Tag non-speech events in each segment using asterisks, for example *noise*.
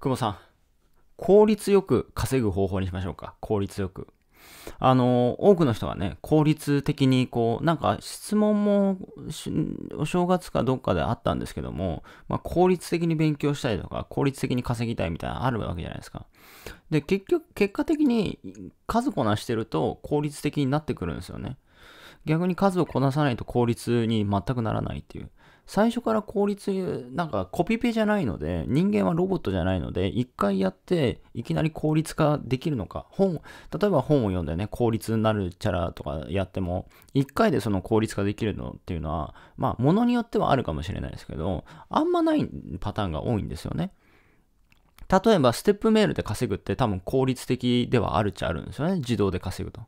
久保さん、効率よく稼ぐ方法にしましょうか。効率よく。あの、多くの人がね、効率的に、こう、なんか質問も、お正月かどっかであったんですけども、まあ、効率的に勉強したいとか、効率的に稼ぎたいみたいなのあるわけじゃないですか。で、結局、結果的に数こなしてると効率的になってくるんですよね。逆に数をこなさないと効率に全くならないっていう。最初から効率、なんかコピペじゃないので、人間はロボットじゃないので、一回やっていきなり効率化できるのか。本、例えば本を読んでね、効率になるチャラとかやっても、一回でその効率化できるのっていうのは、まあ、ものによってはあるかもしれないですけど、あんまないパターンが多いんですよね。例えば、ステップメールで稼ぐって多分効率的ではあるっちゃあるんですよね。自動で稼ぐと。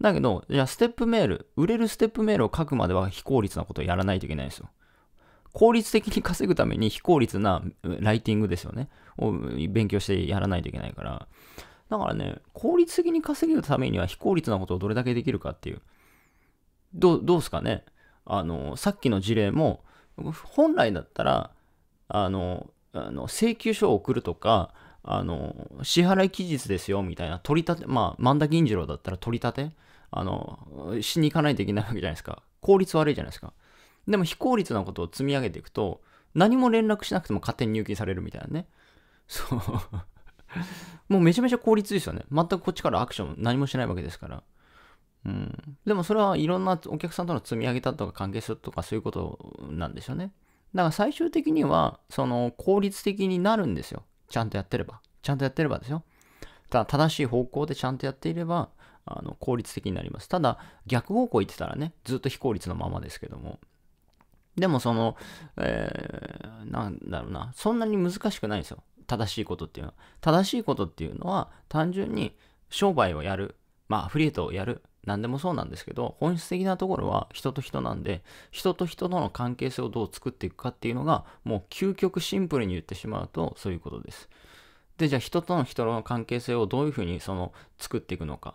だけど、じゃあ、ステップメール、売れるステップメールを書くまでは非効率なことをやらないといけないんですよ。効率的に稼ぐために非効率なライティングですよね。を勉強してやらないといけないから。だからね、効率的に稼ぐためには非効率なことをどれだけできるかっていう。どうすかねあの、さっきの事例も、本来だったら、あの、あの請求書を送るとか、あの、支払い期日ですよ、みたいな、取り立て、まあ、万田銀次郎だったら取り立て、あの、しに行かないといけないわけじゃないですか。効率悪いじゃないですか。でも非効率なことを積み上げていくと、何も連絡しなくても勝手に入金されるみたいなね。そう *laughs* もうめちゃめちゃ効率ですよね。全くこっちからアクション何もしないわけですから。うん。でもそれはいろんなお客さんとの積み上げたとか関係するとかそういうことなんですよね。だから最終的には、その効率的になるんですよ。ちゃんとやってれば。ちゃんとやってればですよ。ただ正しい方向でちゃんとやっていれば、あの効率的になります。ただ逆方向行ってたらね、ずっと非効率のままですけども。でもその、えー、なんだろうな、そんなに難しくないんですよ。正しいことっていうのは。正しいことっていうのは、単純に商売をやる、まあ、アフリエイトをやる、何でもそうなんですけど、本質的なところは人と人なんで、人と人との関係性をどう作っていくかっていうのが、もう究極シンプルに言ってしまうと、そういうことです。で、じゃあ人との人の関係性をどういうふうにその作っていくのか。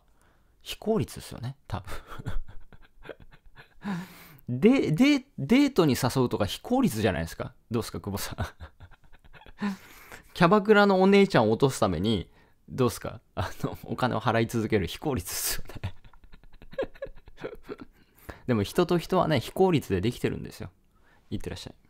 非効率ですよね、多分で、で、デートに誘うとか非効率じゃないですか。どうですか、久保さん。*laughs* キャバクラのお姉ちゃんを落とすために、どうですかあの、お金を払い続ける非効率ですよねでも人と人はね、非効率でできてるんですよ。いってらっしゃい。